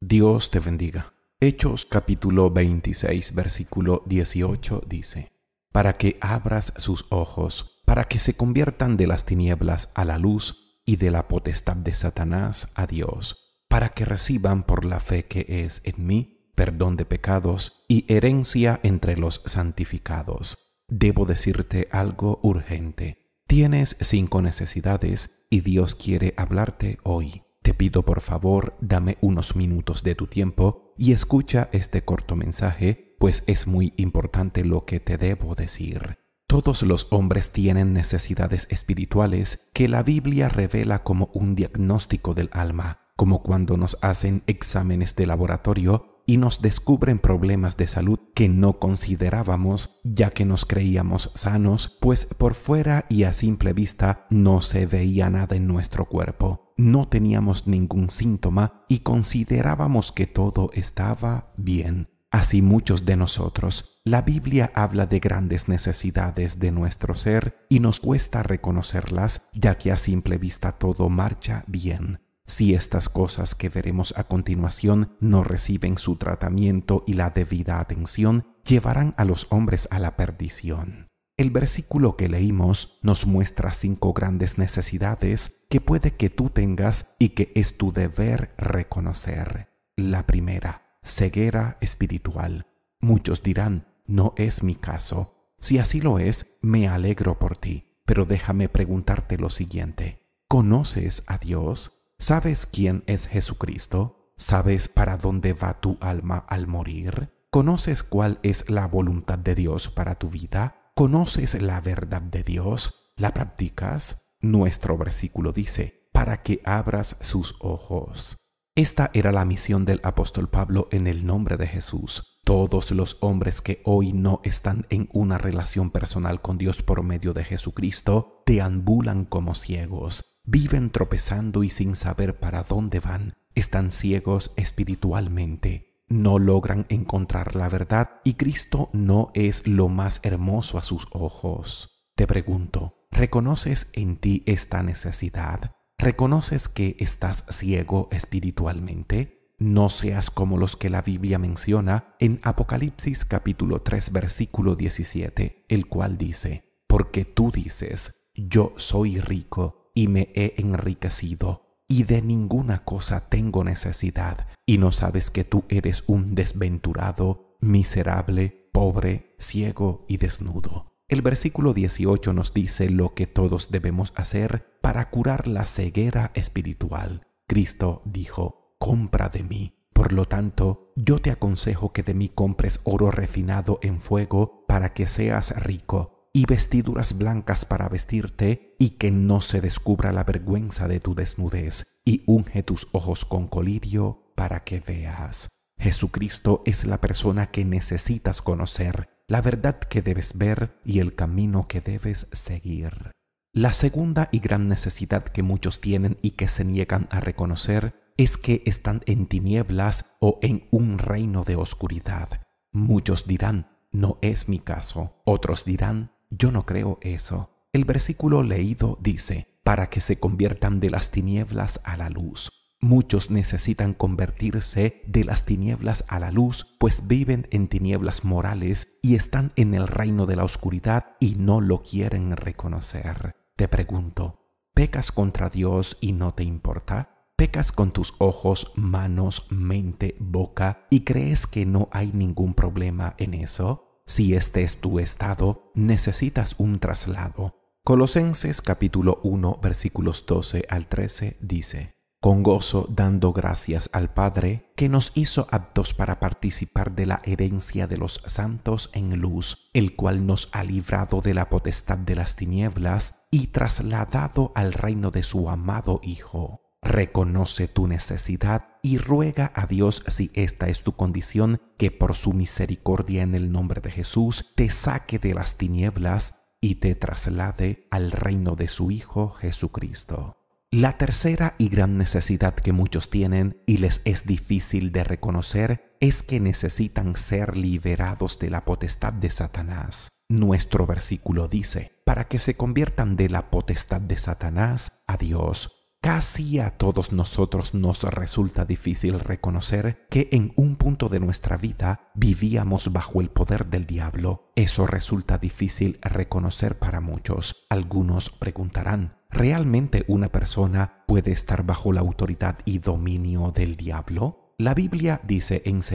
Dios te bendiga. Hechos capítulo 26 versículo 18 dice, Para que abras sus ojos, para que se conviertan de las tinieblas a la luz y de la potestad de Satanás a Dios, para que reciban por la fe que es en mí perdón de pecados y herencia entre los santificados. Debo decirte algo urgente. Tienes cinco necesidades y Dios quiere hablarte hoy. Te pido por favor, dame unos minutos de tu tiempo y escucha este corto mensaje, pues es muy importante lo que te debo decir. Todos los hombres tienen necesidades espirituales que la Biblia revela como un diagnóstico del alma, como cuando nos hacen exámenes de laboratorio y nos descubren problemas de salud que no considerábamos ya que nos creíamos sanos, pues por fuera y a simple vista no se veía nada en nuestro cuerpo no teníamos ningún síntoma y considerábamos que todo estaba bien. Así muchos de nosotros. La Biblia habla de grandes necesidades de nuestro ser y nos cuesta reconocerlas, ya que a simple vista todo marcha bien. Si estas cosas que veremos a continuación no reciben su tratamiento y la debida atención, llevarán a los hombres a la perdición. El versículo que leímos nos muestra cinco grandes necesidades que puede que tú tengas y que es tu deber reconocer. La primera, ceguera espiritual. Muchos dirán, no es mi caso. Si así lo es, me alegro por ti, pero déjame preguntarte lo siguiente. ¿Conoces a Dios? ¿Sabes quién es Jesucristo? ¿Sabes para dónde va tu alma al morir? ¿Conoces cuál es la voluntad de Dios para tu vida? conoces la verdad de Dios, la practicas. Nuestro versículo dice, para que abras sus ojos. Esta era la misión del apóstol Pablo en el nombre de Jesús. Todos los hombres que hoy no están en una relación personal con Dios por medio de Jesucristo, deambulan como ciegos, viven tropezando y sin saber para dónde van, están ciegos espiritualmente, no logran encontrar la verdad y Cristo no es lo más hermoso a sus ojos. Te pregunto, ¿reconoces en ti esta necesidad? ¿Reconoces que estás ciego espiritualmente? No seas como los que la Biblia menciona en Apocalipsis capítulo 3 versículo 17, el cual dice, porque tú dices, yo soy rico y me he enriquecido, y de ninguna cosa tengo necesidad, y no sabes que tú eres un desventurado, miserable, pobre, ciego y desnudo. El versículo 18 nos dice lo que todos debemos hacer para curar la ceguera espiritual. Cristo dijo, compra de mí. Por lo tanto, yo te aconsejo que de mí compres oro refinado en fuego para que seas rico, y vestiduras blancas para vestirte, y que no se descubra la vergüenza de tu desnudez, y unge tus ojos con colirio para que veas. Jesucristo es la persona que necesitas conocer, la verdad que debes ver y el camino que debes seguir. La segunda y gran necesidad que muchos tienen y que se niegan a reconocer es que están en tinieblas o en un reino de oscuridad. Muchos dirán, no es mi caso. Otros dirán, yo no creo eso. El versículo leído dice, para que se conviertan de las tinieblas a la luz. Muchos necesitan convertirse de las tinieblas a la luz, pues viven en tinieblas morales y están en el reino de la oscuridad y no lo quieren reconocer. Te pregunto, ¿pecas contra Dios y no te importa? pecas con tus ojos, manos, mente, boca y crees que no hay ningún problema en eso? Si este es tu estado, necesitas un traslado. Colosenses capítulo 1 versículos 12 al 13 dice, con gozo dando gracias al Padre que nos hizo aptos para participar de la herencia de los santos en luz, el cual nos ha librado de la potestad de las tinieblas y trasladado al reino de su amado Hijo. Reconoce tu necesidad y ruega a Dios si esta es tu condición, que por su misericordia en el nombre de Jesús te saque de las tinieblas y te traslade al reino de su Hijo Jesucristo. La tercera y gran necesidad que muchos tienen y les es difícil de reconocer es que necesitan ser liberados de la potestad de Satanás. Nuestro versículo dice, para que se conviertan de la potestad de Satanás a Dios, Casi a todos nosotros nos resulta difícil reconocer que en un punto de nuestra vida vivíamos bajo el poder del diablo. Eso resulta difícil reconocer para muchos. Algunos preguntarán, ¿realmente una persona puede estar bajo la autoridad y dominio del diablo? La Biblia dice en 2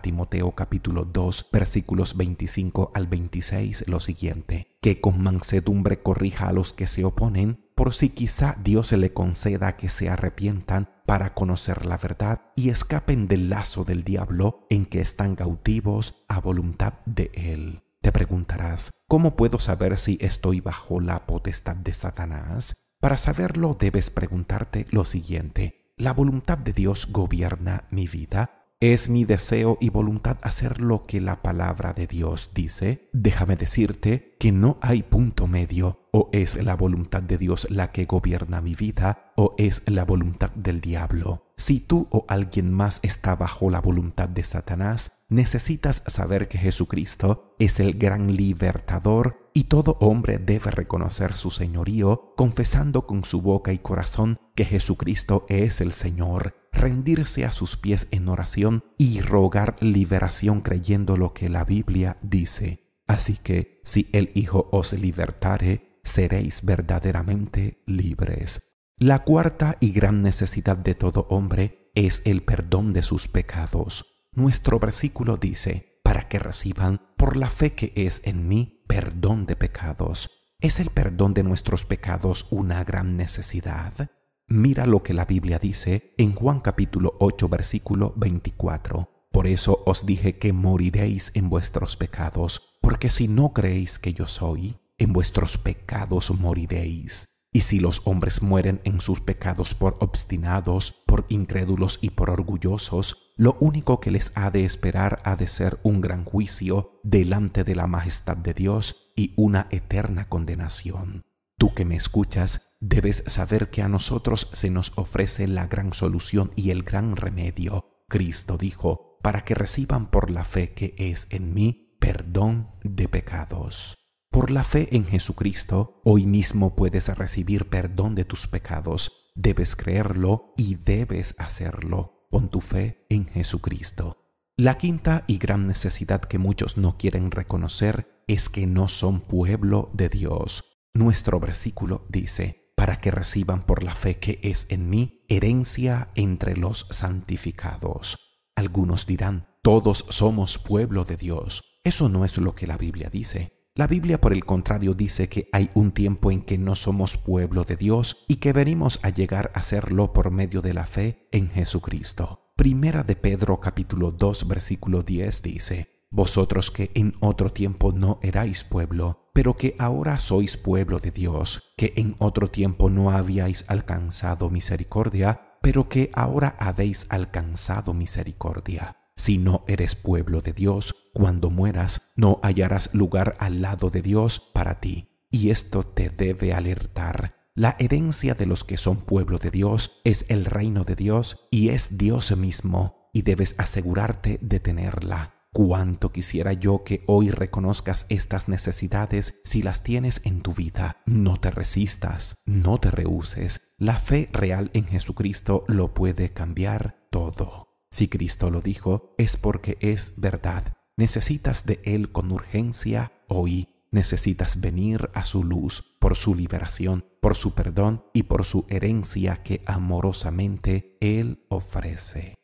Timoteo capítulo 2 versículos 25 al 26 lo siguiente, que con mansedumbre corrija a los que se oponen, por si quizá Dios se le conceda que se arrepientan para conocer la verdad y escapen del lazo del diablo en que están cautivos a voluntad de él. Te preguntarás, ¿cómo puedo saber si estoy bajo la potestad de Satanás? Para saberlo debes preguntarte lo siguiente, la voluntad de Dios gobierna mi vida. Es mi deseo y voluntad hacer lo que la palabra de Dios dice. Déjame decirte que no hay punto medio. O es la voluntad de Dios la que gobierna mi vida o es la voluntad del diablo. Si tú o alguien más está bajo la voluntad de Satanás, necesitas saber que Jesucristo es el gran libertador y todo hombre debe reconocer su señorío, confesando con su boca y corazón que Jesucristo es el Señor, rendirse a sus pies en oración y rogar liberación creyendo lo que la Biblia dice. Así que, si el Hijo os libertare, seréis verdaderamente libres. La cuarta y gran necesidad de todo hombre es el perdón de sus pecados. Nuestro versículo dice, para que reciban, por la fe que es en mí, perdón de pecados. ¿Es el perdón de nuestros pecados una gran necesidad? Mira lo que la Biblia dice en Juan capítulo 8 versículo 24. Por eso os dije que moriréis en vuestros pecados, porque si no creéis que yo soy, en vuestros pecados moriréis. Y si los hombres mueren en sus pecados por obstinados, por incrédulos y por orgullosos, lo único que les ha de esperar ha de ser un gran juicio delante de la majestad de Dios y una eterna condenación. Tú que me escuchas, debes saber que a nosotros se nos ofrece la gran solución y el gran remedio. Cristo dijo, para que reciban por la fe que es en mí perdón de pecados. Por la fe en Jesucristo, hoy mismo puedes recibir perdón de tus pecados. Debes creerlo y debes hacerlo con tu fe en Jesucristo. La quinta y gran necesidad que muchos no quieren reconocer es que no son pueblo de Dios. Nuestro versículo dice, para que reciban por la fe que es en mí herencia entre los santificados. Algunos dirán, todos somos pueblo de Dios. Eso no es lo que la Biblia dice. La Biblia, por el contrario, dice que hay un tiempo en que no somos pueblo de Dios y que venimos a llegar a serlo por medio de la fe en Jesucristo. Primera de Pedro capítulo 2 versículo 10 dice, Vosotros que en otro tiempo no erais pueblo, pero que ahora sois pueblo de Dios, que en otro tiempo no habíais alcanzado misericordia, pero que ahora habéis alcanzado misericordia. Si no eres pueblo de Dios, cuando mueras no hallarás lugar al lado de Dios para ti. Y esto te debe alertar. La herencia de los que son pueblo de Dios es el reino de Dios y es Dios mismo, y debes asegurarte de tenerla. Cuánto quisiera yo que hoy reconozcas estas necesidades si las tienes en tu vida. No te resistas, no te rehuses. La fe real en Jesucristo lo puede cambiar todo. Si Cristo lo dijo, es porque es verdad. Necesitas de Él con urgencia hoy. Necesitas venir a su luz por su liberación, por su perdón y por su herencia que amorosamente Él ofrece.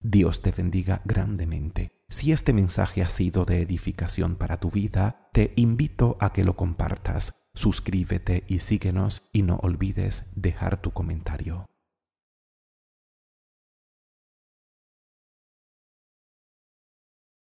Dios te bendiga grandemente. Si este mensaje ha sido de edificación para tu vida, te invito a que lo compartas. Suscríbete y síguenos y no olvides dejar tu comentario.